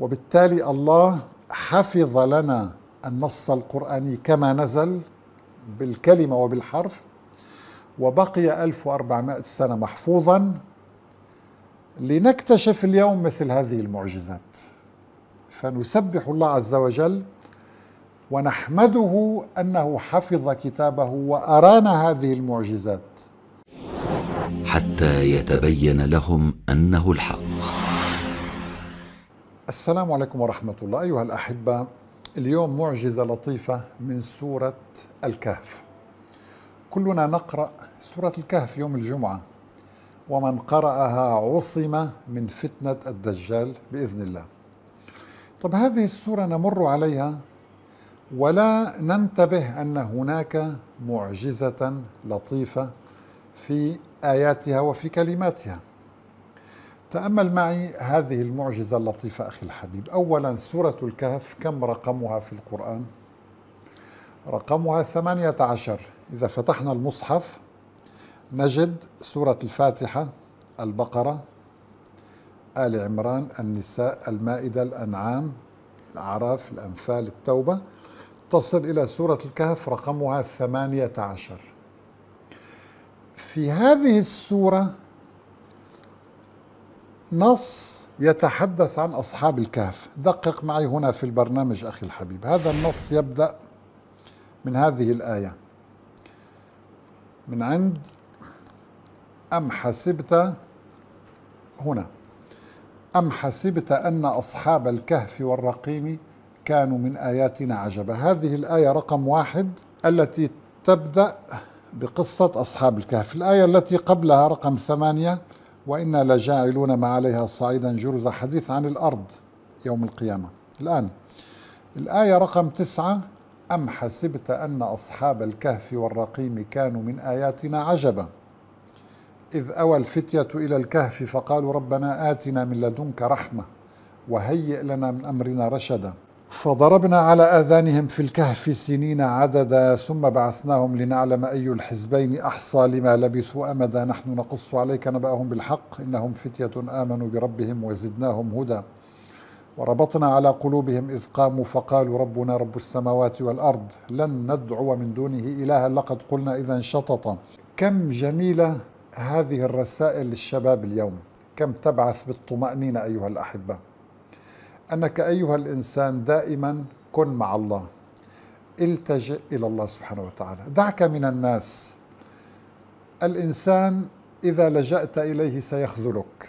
وبالتالي الله حفظ لنا النص القرآني كما نزل بالكلمة وبالحرف وبقي 1400 سنة محفوظا لنكتشف اليوم مثل هذه المعجزات فنسبح الله عز وجل ونحمده أنه حفظ كتابه وأرانا هذه المعجزات حتى يتبين لهم أنه الحق السلام عليكم ورحمة الله أيها الأحبة اليوم معجزة لطيفة من سورة الكهف كلنا نقرأ سورة الكهف يوم الجمعة ومن قرأها عصم من فتنة الدجال بإذن الله طب هذه السورة نمر عليها ولا ننتبه أن هناك معجزة لطيفة في آياتها وفي كلماتها تأمل معي هذه المعجزة اللطيفة أخي الحبيب أولا سورة الكهف كم رقمها في القرآن؟ رقمها 18 إذا فتحنا المصحف نجد سورة الفاتحة البقرة آل عمران النساء المائدة الأنعام الأعراف الأنفال التوبة تصل إلى سورة الكهف رقمها 18 في هذه السورة نص يتحدث عن أصحاب الكهف دقق معي هنا في البرنامج أخي الحبيب هذا النص يبدأ من هذه الآية من عند أم حسبت هنا أم حسبت أن أصحاب الكهف والرقيم كانوا من آياتنا عجبا هذه الآية رقم واحد التي تبدأ بقصة أصحاب الكهف الآية التي قبلها رقم ثمانية وإنا لجاعلون ما عليها صعيدا جرزا حديث عن الأرض يوم القيامة الآن الآية رقم تسعة أم حسبت أن أصحاب الكهف والرقيم كانوا من آياتنا عجبا إذ أوى الفتية إلى الكهف فقالوا ربنا آتنا من لدنك رحمة وهيئ لنا من أمرنا رشدا فضربنا على آذانهم في الكهف سنين عددا ثم بعثناهم لنعلم أي الحزبين أحصى لما لبثوا أمدا نحن نقص عليك نبأهم بالحق إنهم فتية آمنوا بربهم وزدناهم هدى وربطنا على قلوبهم إذ قاموا فقالوا ربنا رب السماوات والأرض لن ندعو من دونه إلها لقد قلنا إذا شططا كم جميلة هذه الرسائل للشباب اليوم كم تبعث بالطمأنينة أيها الأحبة أنك أيها الإنسان دائما كن مع الله التجئ إلى الله سبحانه وتعالى دعك من الناس الإنسان إذا لجأت إليه سيخذلك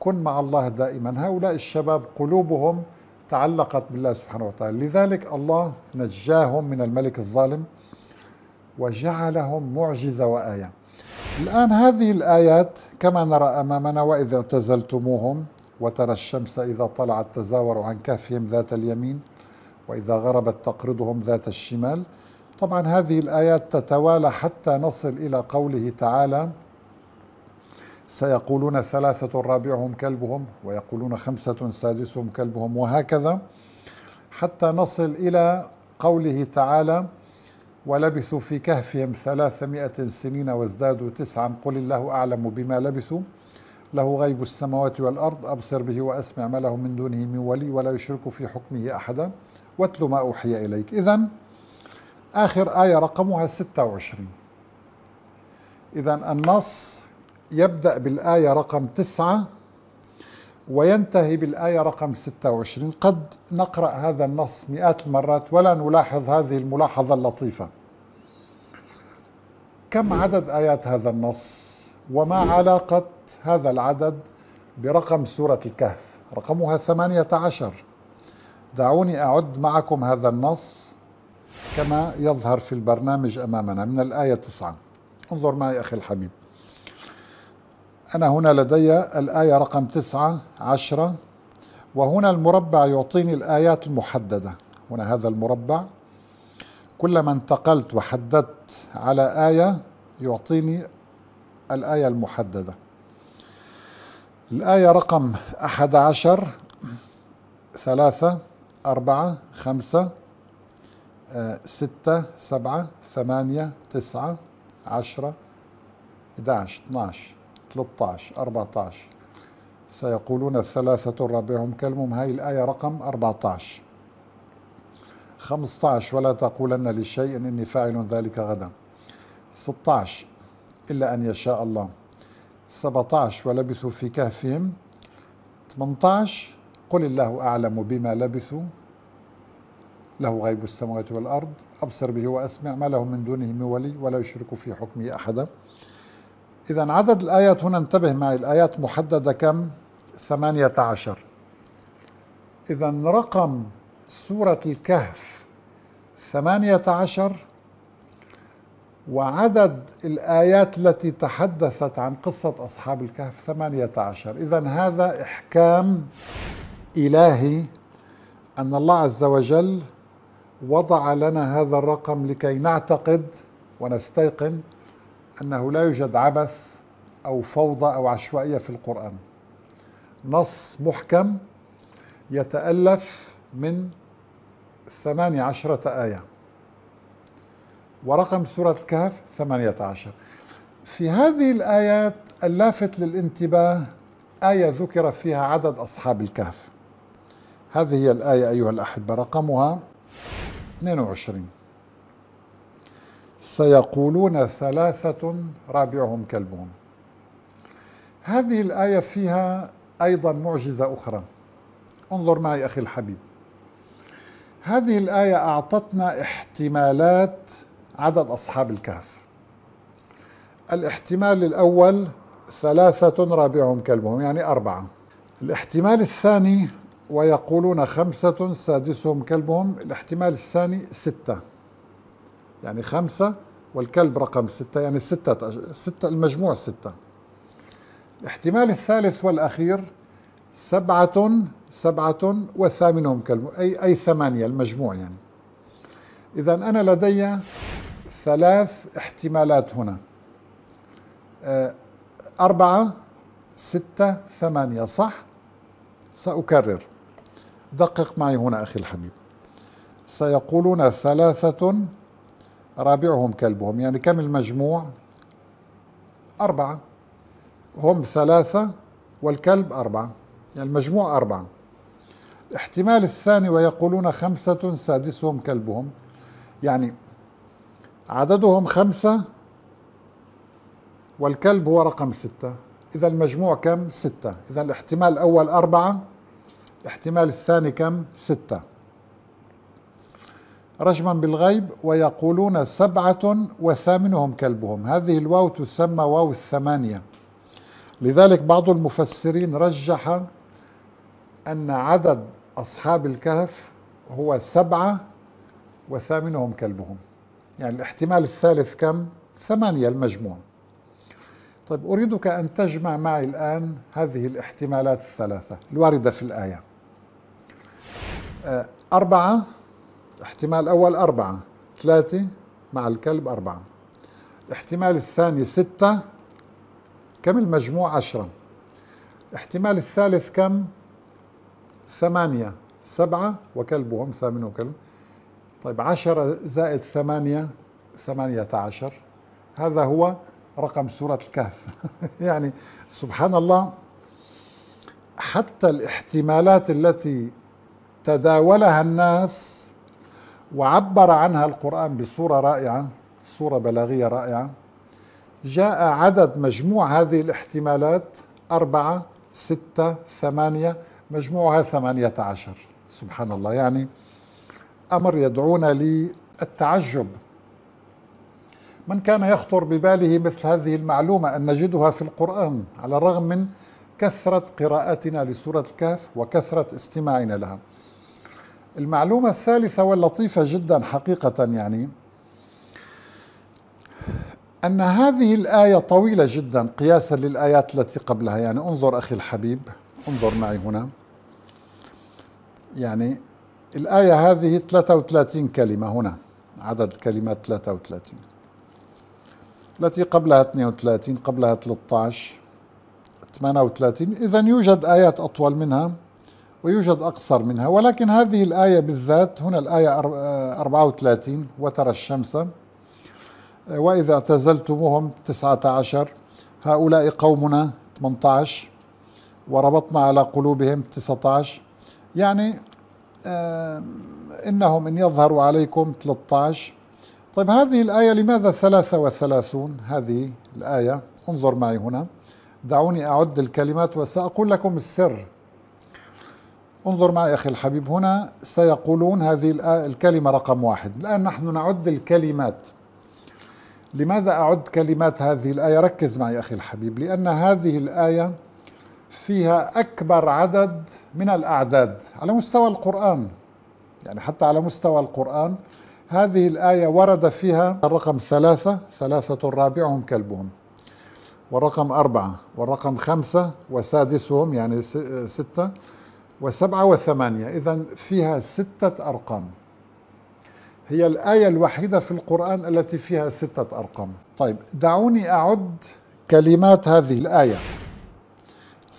كن مع الله دائما هؤلاء الشباب قلوبهم تعلقت بالله سبحانه وتعالى لذلك الله نجاهم من الملك الظالم وجعلهم معجزة وآية الآن هذه الآيات كما نرى أمامنا وإذ اعتزلتموهم وترى الشمس إذا طلعت تزاور عن كهفهم ذات اليمين وإذا غربت تقرضهم ذات الشمال طبعا هذه الآيات تتوالى حتى نصل إلى قوله تعالى سيقولون ثلاثة رابعهم كلبهم ويقولون خمسة سادسهم كلبهم وهكذا حتى نصل إلى قوله تعالى ولبثوا في كهفهم ثلاثمائة سنين وازدادوا تسعا قل الله أعلم بما لبثوا له غيب السماوات والأرض أبصر به وأسمع ما له من دونه من ولي ولا يشرك في حكمه أحدا واتل ما أوحي إليك إذا آخر آية رقمها 26 إذا النص يبدأ بالآية رقم 9 وينتهي بالآية رقم 26 قد نقرأ هذا النص مئات المرات ولا نلاحظ هذه الملاحظة اللطيفة كم عدد آيات هذا النص وما علاقة هذا العدد برقم سورة الكهف رقمها 18 دعوني أعد معكم هذا النص كما يظهر في البرنامج أمامنا من الآية 9 انظر معي أخي الحبيب أنا هنا لدي الآية رقم 9 10 وهنا المربع يعطيني الآيات المحددة هنا هذا المربع كلما انتقلت وحددت على آية يعطيني الآية المحددة الآية رقم 11 ثلاثة أربعة خمسة آه، ستة سبعة ثمانية تسعة عشرة 11 12 13 14 سيقولون الثلاثة رابعهم كلمهم هاي الآية رقم 14 15 ولا تقولن لشيء إني فاعل ذلك غدا 16 إلا أن يشاء الله 17 ولبثوا في كهفهم 18 قل الله أعلم بما لبثوا له غيب السماوات والأرض أبصر به وأسمع ما له من دونه من ولي ولا يشرك في حكمه أحدا إذا عدد الآيات هنا انتبه معي الآيات محددة كم؟ 18 إذا رقم سورة الكهف 18 وعدد الآيات التي تحدثت عن قصة أصحاب الكهف 18 إذا هذا إحكام إلهي أن الله عز وجل وضع لنا هذا الرقم لكي نعتقد ونستيقن أنه لا يوجد عبث أو فوضى أو عشوائية في القرآن نص محكم يتألف من 18 عشرة آية ورقم سورة الكهف 18 في هذه الآيات اللافت للانتباه آية ذكر فيها عدد أصحاب الكهف هذه هي الآية أيها الأحبة رقمها 22 سيقولون ثلاثة رابعهم كلبهم هذه الآية فيها أيضا معجزة أخرى انظر معي أخي الحبيب هذه الآية أعطتنا احتمالات عدد أصحاب الكهف الاحتمال الأول ثلاثة رابعهم كلبهم يعني أربعة الاحتمال الثاني ويقولون خمسة سادسهم كلبهم الاحتمال الثاني ستة يعني خمسة والكلب رقم ستة يعني ستة, ستة المجموع ستة الاحتمال الثالث والأخير سبعة سبعة وثامنهم كلبهم أي أي ثمانية المجموع يعني إذا أنا لدي ثلاث احتمالات هنا آه، أربعة ستة ثمانية صح سأكرر دقق معي هنا أخي الحبيب سيقولون ثلاثة رابعهم كلبهم يعني كم المجموع أربعة هم ثلاثة والكلب أربعة يعني المجموع أربعة الاحتمال الثاني ويقولون خمسة سادسهم كلبهم يعني عددهم خمسة والكلب هو رقم ستة إذا المجموع كم؟ ستة إذا الاحتمال الأول أربعة الاحتمال الثاني كم؟ ستة رجما بالغيب ويقولون سبعة وثامنهم كلبهم هذه الواو تسمى واو الثمانية لذلك بعض المفسرين رجح أن عدد أصحاب الكهف هو سبعة وثامنهم كلبهم يعني الاحتمال الثالث كم؟ ثمانية المجموع طيب أريدك أن تجمع معي الآن هذه الاحتمالات الثلاثة الواردة في الآية آه، أربعة احتمال أول أربعة ثلاثة مع الكلب أربعة الاحتمال الثاني ستة كم المجموع عشرة الاحتمال الثالث كم ثمانية سبعة وكلبهم ثامن وكلب طيب 10 زائد 8 18 هذا هو رقم سورة الكهف يعني سبحان الله حتى الاحتمالات التي تداولها الناس وعبر عنها القرآن بصورة رائعة صورة بلاغية رائعة جاء عدد مجموع هذه الاحتمالات أربعة ستة ثمانية مجموعها ثمانية عشر سبحان الله يعني امر يدعونا للتعجب من كان يخطر بباله مثل هذه المعلومه ان نجدها في القران على الرغم من كثره قراءتنا لسوره الكهف وكثره استماعنا لها المعلومه الثالثه واللطيفه جدا حقيقه يعني أن هذه الآية طويلة جدا قياسا للآيات التي قبلها يعني انظر أخي الحبيب انظر معي هنا يعني الآية هذه 33 كلمة هنا عدد الكلمات 33 التي قبلها 32 قبلها 13 38 إذا يوجد آيات أطول منها ويوجد أقصر منها ولكن هذه الآية بالذات هنا الآية 34 وترى الشمس وإذا اعتزلتموهم 19 هؤلاء قومنا 18 وربطنا على قلوبهم 19 يعني إنهم إن يظهروا عليكم 13 طيب هذه الآية لماذا 33 هذه الآية انظر معي هنا دعوني أعد الكلمات وسأقول لكم السر انظر معي أخي الحبيب هنا سيقولون هذه الكلمة رقم واحد الآن نحن نعد الكلمات لماذا أعد كلمات هذه الآية ركز معي أخي الحبيب لأن هذه الآية فيها أكبر عدد من الأعداد على مستوى القرآن يعني حتى على مستوى القرآن هذه الآية ورد فيها الرقم ثلاثة ثلاثة رابعهم كلبهم والرقم أربعة والرقم خمسة وسادسهم يعني ستة وسبعة وثمانية إذا فيها ستة أرقام هي الآية الوحيدة في القرآن التي فيها ستة أرقام طيب دعوني أعد كلمات هذه الآية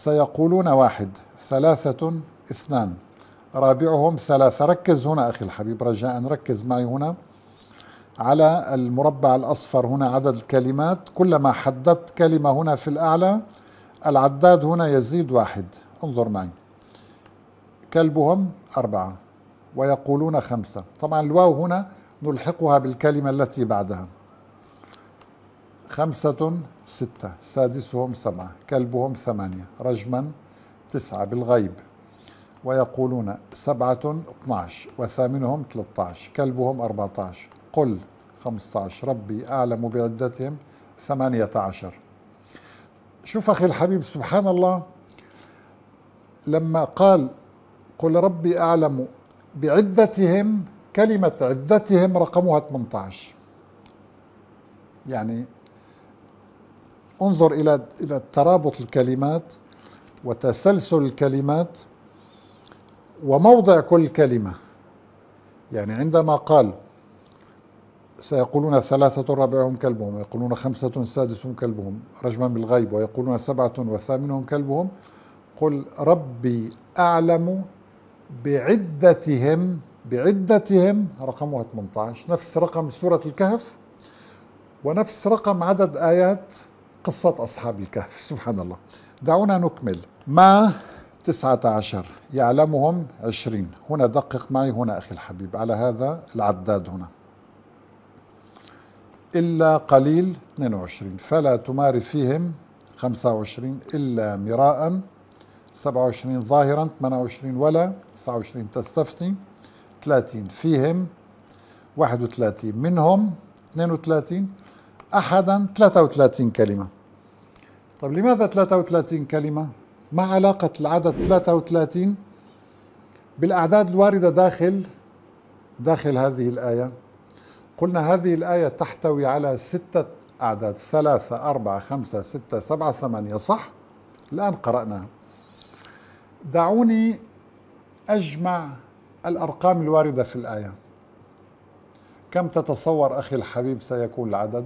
سيقولون واحد ثلاثة اثنان رابعهم ثلاثة ركز هنا أخي الحبيب رجاء ركز معي هنا على المربع الأصفر هنا عدد الكلمات كلما حددت كلمة هنا في الأعلى العداد هنا يزيد واحد انظر معي كلبهم أربعة ويقولون خمسة طبعا الواو هنا نلحقها بالكلمة التي بعدها خمسة ستة سادسهم سبعة كلبهم ثمانية رجما تسعة بالغيب ويقولون سبعة 12 وثامنهم 13 كلبهم 14 قل 15 ربي أعلم بعدتهم 18 شوف أخي الحبيب سبحان الله لما قال قل ربي أعلم بعدتهم كلمة عدتهم رقمها 18 يعني انظر إلى إلى ترابط الكلمات وتسلسل الكلمات وموضع كل كلمة يعني عندما قال سيقولون ثلاثة رابعهم كلبهم ويقولون خمسة سادسهم كلبهم رجما بالغيب ويقولون سبعة وثامنهم كلبهم قل ربي أعلم بعدتهم بعدتهم رقمها 18 نفس رقم سورة الكهف ونفس رقم عدد آيات قصة أصحاب الكهف سبحان الله دعونا نكمل ما تسعة عشر يعلمهم عشرين هنا دقق معي هنا أخي الحبيب على هذا العداد هنا إلا قليل 22 فلا تمار فيهم 25 إلا مراء 27 ظاهرا 28 ولا 29 تستفتي 30 فيهم 31 منهم 32 أحدا 33 كلمة طب لماذا 33 كلمة؟ ما علاقة العدد 33 بالأعداد الواردة داخل داخل هذه الآية قلنا هذه الآية تحتوي على ستة أعداد ثلاثة أربعة خمسة ستة سبعة ثمانية صح؟ الآن قرأناها دعوني أجمع الأرقام الواردة في الآية كم تتصور أخي الحبيب سيكون العدد؟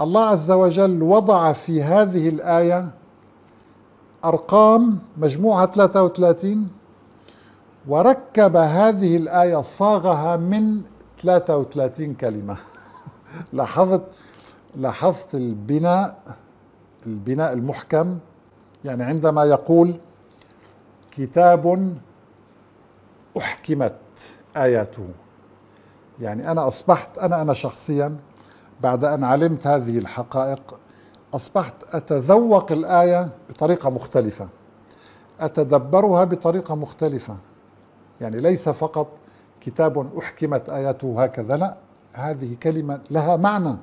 الله عز وجل وضع في هذه الآية أرقام مجموعها 33 وركب هذه الآية صاغها من 33 كلمة لاحظت لاحظت البناء البناء المحكم يعني عندما يقول كتاب أحكمت آياته يعني أنا أصبحت أنا أنا شخصيا بعد أن علمت هذه الحقائق أصبحت أتذوق الآية بطريقة مختلفة أتدبرها بطريقة مختلفة يعني ليس فقط كتاب أحكمت آياته هكذا لا هذه كلمة لها معنى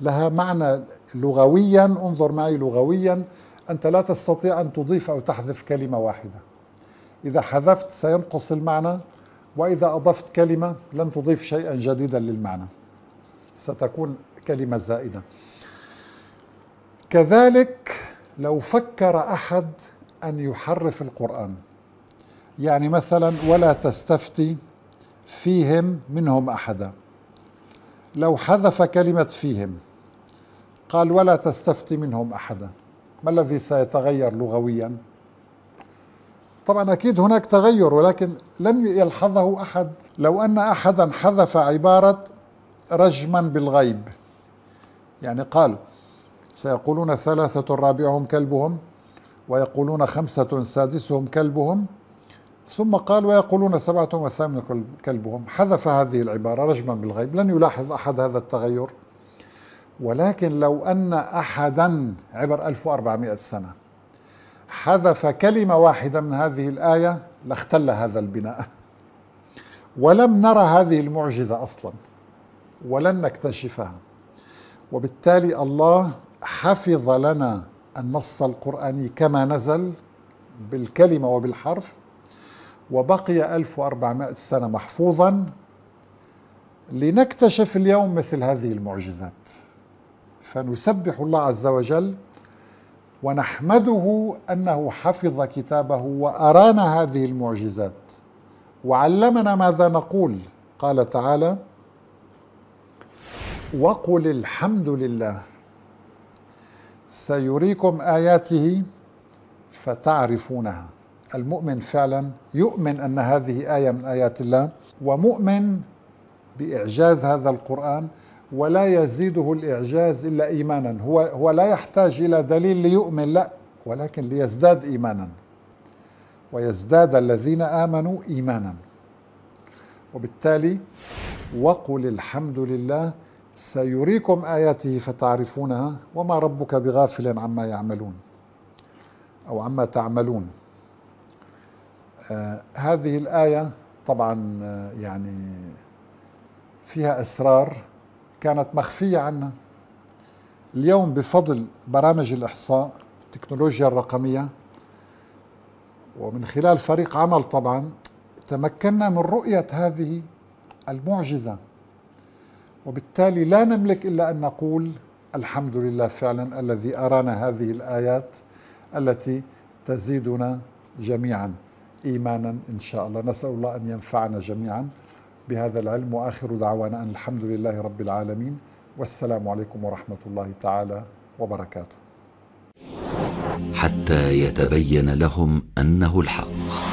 لها معنى لغويا انظر معي لغويا أنت لا تستطيع أن تضيف أو تحذف كلمة واحدة إذا حذفت سينقص المعنى وإذا أضفت كلمة لن تضيف شيئا جديدا للمعنى ستكون كلمة زائدة كذلك لو فكر أحد أن يحرف القرآن يعني مثلا ولا تستفتي فيهم منهم أحدا لو حذف كلمة فيهم قال ولا تستفتي منهم أحدا ما الذي سيتغير لغويا طبعا أكيد هناك تغير ولكن لن يلحظه أحد لو أن أحدا حذف عبارة رجما بالغيب يعني قال سيقولون ثلاثة رابعهم كلبهم ويقولون خمسة سادسهم كلبهم ثم قال ويقولون سبعة وثامن كلبهم حذف هذه العبارة رجما بالغيب لن يلاحظ أحد هذا التغير ولكن لو أن أحدا عبر 1400 سنة حذف كلمة واحدة من هذه الآية لاختل هذا البناء ولم نرى هذه المعجزة أصلاً ولن نكتشفها وبالتالي الله حفظ لنا النص القرآني كما نزل بالكلمة وبالحرف وبقي 1400 سنة محفوظا لنكتشف اليوم مثل هذه المعجزات فنسبح الله عز وجل ونحمده أنه حفظ كتابه وأرانا هذه المعجزات وعلمنا ماذا نقول قال تعالى وقل الحمد لله سيريكم اياته فتعرفونها المؤمن فعلا يؤمن ان هذه ايه من ايات الله ومؤمن باعجاز هذا القران ولا يزيده الاعجاز الا ايمانا هو هو لا يحتاج الى دليل ليؤمن لا ولكن ليزداد ايمانا ويزداد الذين امنوا ايمانا وبالتالي وقل الحمد لله سيريكم آياته فتعرفونها وما ربك بغافل عما يعملون أو عما تعملون آه هذه الآية طبعا آه، يعني فيها أسرار كانت مخفية عنا اليوم بفضل برامج الإحصاء التكنولوجيا الرقمية ومن خلال فريق عمل طبعا تمكنا من رؤية هذه المعجزة وبالتالي لا نملك إلا أن نقول الحمد لله فعلا الذي أرانا هذه الآيات التي تزيدنا جميعا إيمانا إن شاء الله نسأل الله أن ينفعنا جميعا بهذا العلم وآخر دعوانا أن الحمد لله رب العالمين والسلام عليكم ورحمة الله تعالى وبركاته حتى يتبين لهم أنه الحق